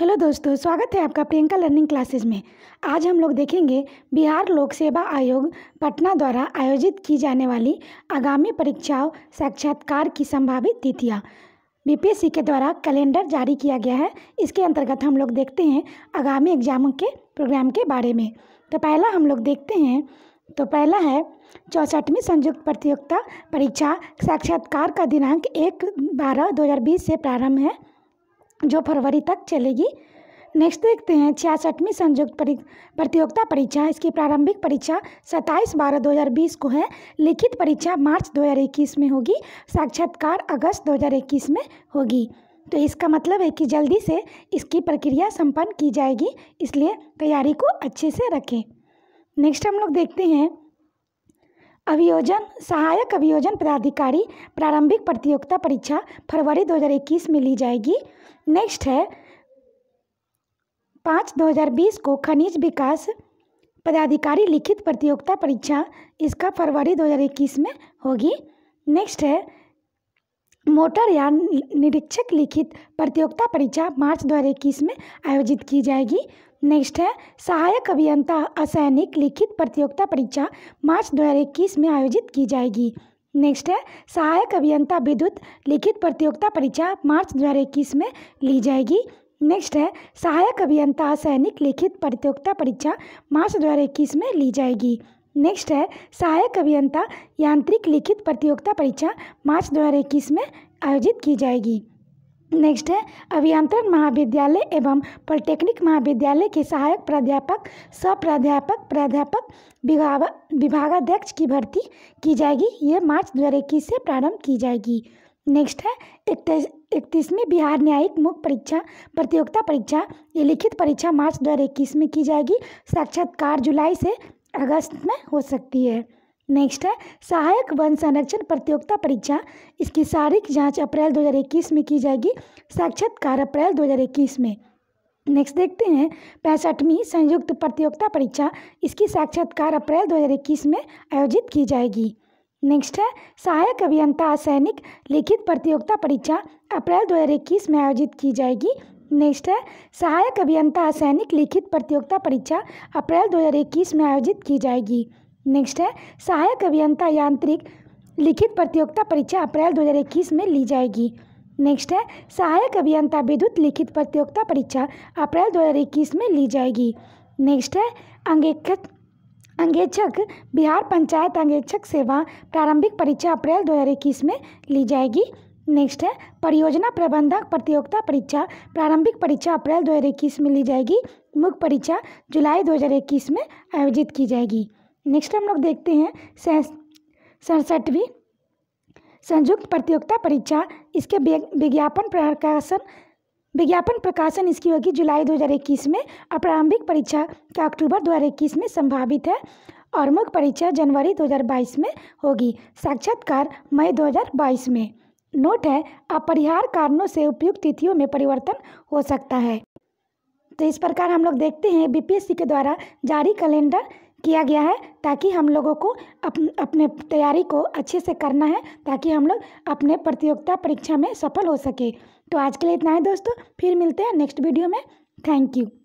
hello दोस्तों स्वागत है आपका प्रियंका लर्निंग क्लासेस में आज हम लोग देखेंगे बिहार लोक सेवा आयोग पटना द्वारा आयोजित की जाने वाली आगामी परीक्षाओं साक्षात्कार की संभावित तिथियां बीपीएससी के द्वारा कैलेंडर जारी किया गया है इसके अंतर्गत हम लोग देखते हैं आगामी एग्जामों के प्रोग्राम के बारे में तो पहला हम लोग देखते हैं तो पहला है चौंसठवीं संयुक्त प्रतियोगिता परीक्षा साक्षात्कार का दिनांक एक बारह दो से प्रारंभ है जो फरवरी तक चलेगी नेक्स्ट देखते हैं छियासठवीं संयुक्त प्रतियोगिता परीक्षा इसकी प्रारंभिक परीक्षा सत्ताईस बारह 2020 को है लिखित परीक्षा मार्च 2021 में होगी साक्षात्कार अगस्त 2021 में होगी तो इसका मतलब है कि जल्दी से इसकी प्रक्रिया संपन्न की जाएगी इसलिए तैयारी को अच्छे से रखें नेक्स्ट हम लोग देखते हैं अभियोजन सहायक अभियोजन पदाधिकारी प्रारंभिक प्रतियोगिता परीक्षा फरवरी 2021 में ली जाएगी नेक्स्ट है पाँच 2020 को खनिज विकास पदाधिकारी लिखित प्रतियोगिता परीक्षा इसका फरवरी 2021 में होगी नेक्स्ट है मोटर या निरीक्षक लिखित प्रतियोगिता परीक्षा मार्च 2021 में आयोजित की जाएगी नेक्स्ट है सहायक अभियंता असैनिक लिखित प्रतियोगिता परीक्षा मार्च इक्कीस में आयोजित की जाएगी नेक्स्ट है सहायक अभियंता विद्युत लिखित प्रतियोगिता परीक्षा मार्च इक्कीस में ली जाएगी नेक्स्ट है सहायक अभियंता असैनिक लिखित प्रतियोगिता परीक्षा मार्च इक्कीस में ली जाएगी नेक्स्ट है सहायक अभियंता यांत्रिक लिखित प्रतियोगिता परीक्षा मार्च इक्कीस में आयोजित की जाएगी नेक्स्ट है अभियंत्रण महाविद्यालय एवं पॉलिटेक्निक महाविद्यालय के सहायक प्राध्यापक सह प्राध्यापक प्राध्यापक विभागाध्यक्ष की भर्ती की जाएगी ये मार्च दो हज़ार इक्कीस से प्रारंभ की जाएगी नेक्स्ट है इकतीस इकतीसवीं बिहार न्यायिक मुख्य परीक्षा प्रतियोगिता परीक्षा ये लिखित परीक्षा मार्च दो हज़ार इक्कीस में की जाएगी साक्षात्कार जुलाई से अगस्त में हो सकती है नेक्स्ट है सहायक वन संरक्षण प्रतियोगिता परीक्षा इसकी शारीरिक जांच अप्रैल 2021 में की जाएगी साक्षात्कार अप्रैल 2021 में नेक्स्ट देखते हैं पैंसठवीं संयुक्त प्रतियोगिता परीक्षा इसकी साक्षात्कार अप्रैल 2021 में आयोजित की जाएगी नेक्स्ट है सहायक अभियंता सैनिक लिखित प्रतियोगिता परीक्षा अप्रैल दो में आयोजित की जाएगी नेक्स्ट है सहायक अभियंता सैनिक लिखित प्रतियोगिता परीक्षा अप्रैल दो में आयोजित की जाएगी नेक्स्ट है सहायक अभियंता यांत्रिक लिखित प्रतियोगिता परीक्षा अप्रैल 2021 में ली जाएगी नेक्स्ट है सहायक अभियंता विद्युत लिखित प्रतियोगिता परीक्षा अप्रैल 2021 में ली जाएगी नेक्स्ट है अंगेक्षक अंगेक्षक बिहार पंचायत अंगेक्षक सेवा प्रारंभिक परीक्षा अप्रैल 2021 में ली जाएगी नेक्स्ट है परियोजना प्रबंधक प्रतियोगिता परीक्षा प्रारंभिक परीक्षा अप्रैल दो में ली जाएगी मुख्य परीक्षा जुलाई दो में आयोजित की जाएगी नेक्स्ट हम लोग देखते हैं सड़सठवीं संयुक्त प्रतियोगिता परीक्षा इसके विज्ञापन प्रकाशन विज्ञापन प्रकाशन इसकी होगी जुलाई 2021 में और प्रारंभिक परीक्षा का अक्टूबर 2021 में संभावित है और मुख्य परीक्षा जनवरी 2022 में होगी साक्षात्कार मई 2022 में नोट है अपरिहार कारणों से उपयुक्त तिथियों में परिवर्तन हो सकता है तो इस प्रकार हम लोग देखते हैं बीपीएससी के द्वारा जारी कैलेंडर किया गया है ताकि हम लोगों को अप, अपने तैयारी को अच्छे से करना है ताकि हम लोग अपने प्रतियोगिता परीक्षा में सफल हो सके तो आज के लिए इतना है दोस्तों फिर मिलते हैं नेक्स्ट वीडियो में थैंक यू